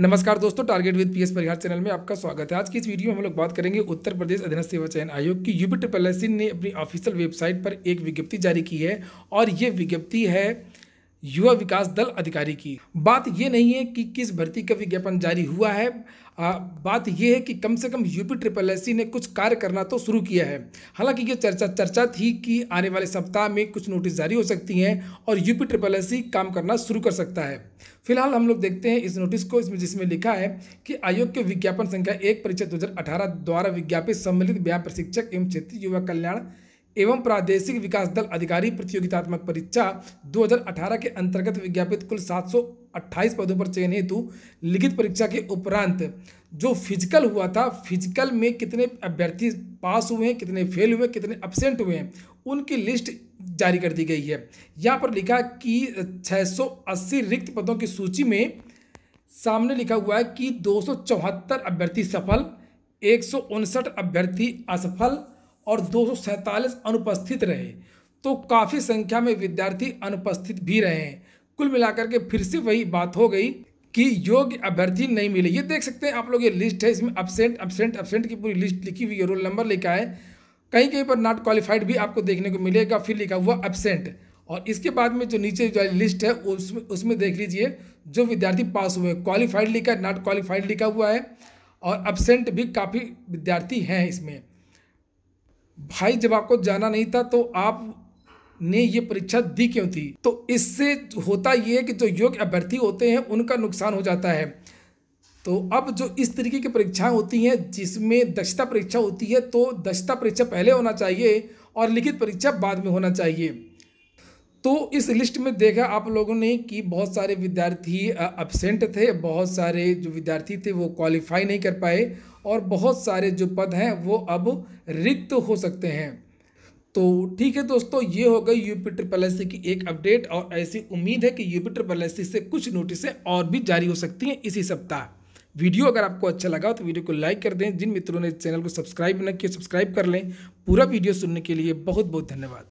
नमस्कार दोस्तों target with PS Parihar channel में आपका स्वागत है आज की इस वीडियो में हम लोग बात करेंगे उत्तर प्रदेश अधीन सेवा चयन आयोग की यूपी ट्रिपल ने अपनी ऑफिशियल वेबसाइट पर एक विज्ञप्ति जारी की है और ये विज्ञप्ति है युवा विकास दल अधिकारी की बात ये नहीं है कि किस भर्ती का विज्ञापन जारी हुआ है आ, बात यह है कि कम से कम यूपी ट्रिपल एस ने कुछ कार्य करना तो शुरू किया है हालांकि ये चर्चा चर्चा थी कि आने वाले सप्ताह में कुछ नोटिस जारी हो सकती हैं और यूपी ट्रिपल एस काम करना शुरू कर सकता है फिलहाल हम लोग देखते हैं इस नोटिस को इसमें जिसमें लिखा है कि आयोग के विज्ञापन संख्या एक परीक्षा दो द्वारा विज्ञापित सम्मिलित व्याप प्रशिक्षक एवं क्षेत्रीय युवा कल्याण एवं प्रादेशिक विकास दल अधिकारी प्रतियोगितात्मक परीक्षा 2018 के अंतर्गत विज्ञापित कुल 728 पदों पर चयन हेतु लिखित परीक्षा के उपरांत जो फिजिकल हुआ था फिजिकल में कितने अभ्यर्थी पास हुए हैं कितने फेल हुए कितने अब्सेंट हुए हैं उनकी लिस्ट जारी कर दी गई है यहाँ पर लिखा कि 680 रिक्त पदों की सूची में सामने लिखा हुआ है कि दो अभ्यर्थी सफल एक अभ्यर्थी असफल और दो अनुपस्थित रहे तो काफ़ी संख्या में विद्यार्थी अनुपस्थित भी रहे हैं कुल मिलाकर के फिर से वही बात हो गई कि योग्य अभ्यर्थी नहीं मिले ये देख सकते हैं आप लोग ये लिस्ट है इसमें अपसेंट अपसेंट अपसेंट की पूरी लिस्ट लिखी हुई है रोल नंबर लिखा है कहीं कहीं पर नॉट क्वालिफाइड भी आपको देखने को मिलेगा फिर लिखा हुआ अपसेंट और इसके बाद में जो नीचे जो लिस्ट है उसमें उसमें देख लीजिए जो विद्यार्थी पास हुए क्वालिफाइड लिखा है नॉट क्वालिफाइड लिखा हुआ है और अपसेंट भी काफ़ी विद्यार्थी हैं इसमें भाई जब आपको जाना नहीं था तो आप ने ये परीक्षा दी क्यों थी तो इससे होता ये है कि जो योग्य अभ्यर्थी होते हैं उनका नुकसान हो जाता है तो अब जो इस तरीके की परीक्षाएं होती हैं जिसमें दक्षता परीक्षा होती है तो दक्षता परीक्षा पहले होना चाहिए और लिखित परीक्षा बाद में होना चाहिए तो इस लिस्ट में देखा आप लोगों ने कि बहुत सारे विद्यार्थी अपसेंट थे बहुत सारे जो विद्यार्थी थे वो क्वालिफाई नहीं कर पाए और बहुत सारे जो पद हैं वो अब रिक्त हो सकते हैं तो ठीक है दोस्तों ये हो गई यूपी ट्रिपल एस की एक अपडेट और ऐसी उम्मीद है कि यूपी ट्रिपल एस से कुछ नोटिसें और भी जारी हो सकती हैं इसी सप्ताह वीडियो अगर आपको अच्छा लगा तो वीडियो को लाइक कर दें जिन मित्रों ने चैनल को सब्सक्राइब न किया सब्सक्राइब कर लें पूरा वीडियो सुनने के लिए बहुत बहुत धन्यवाद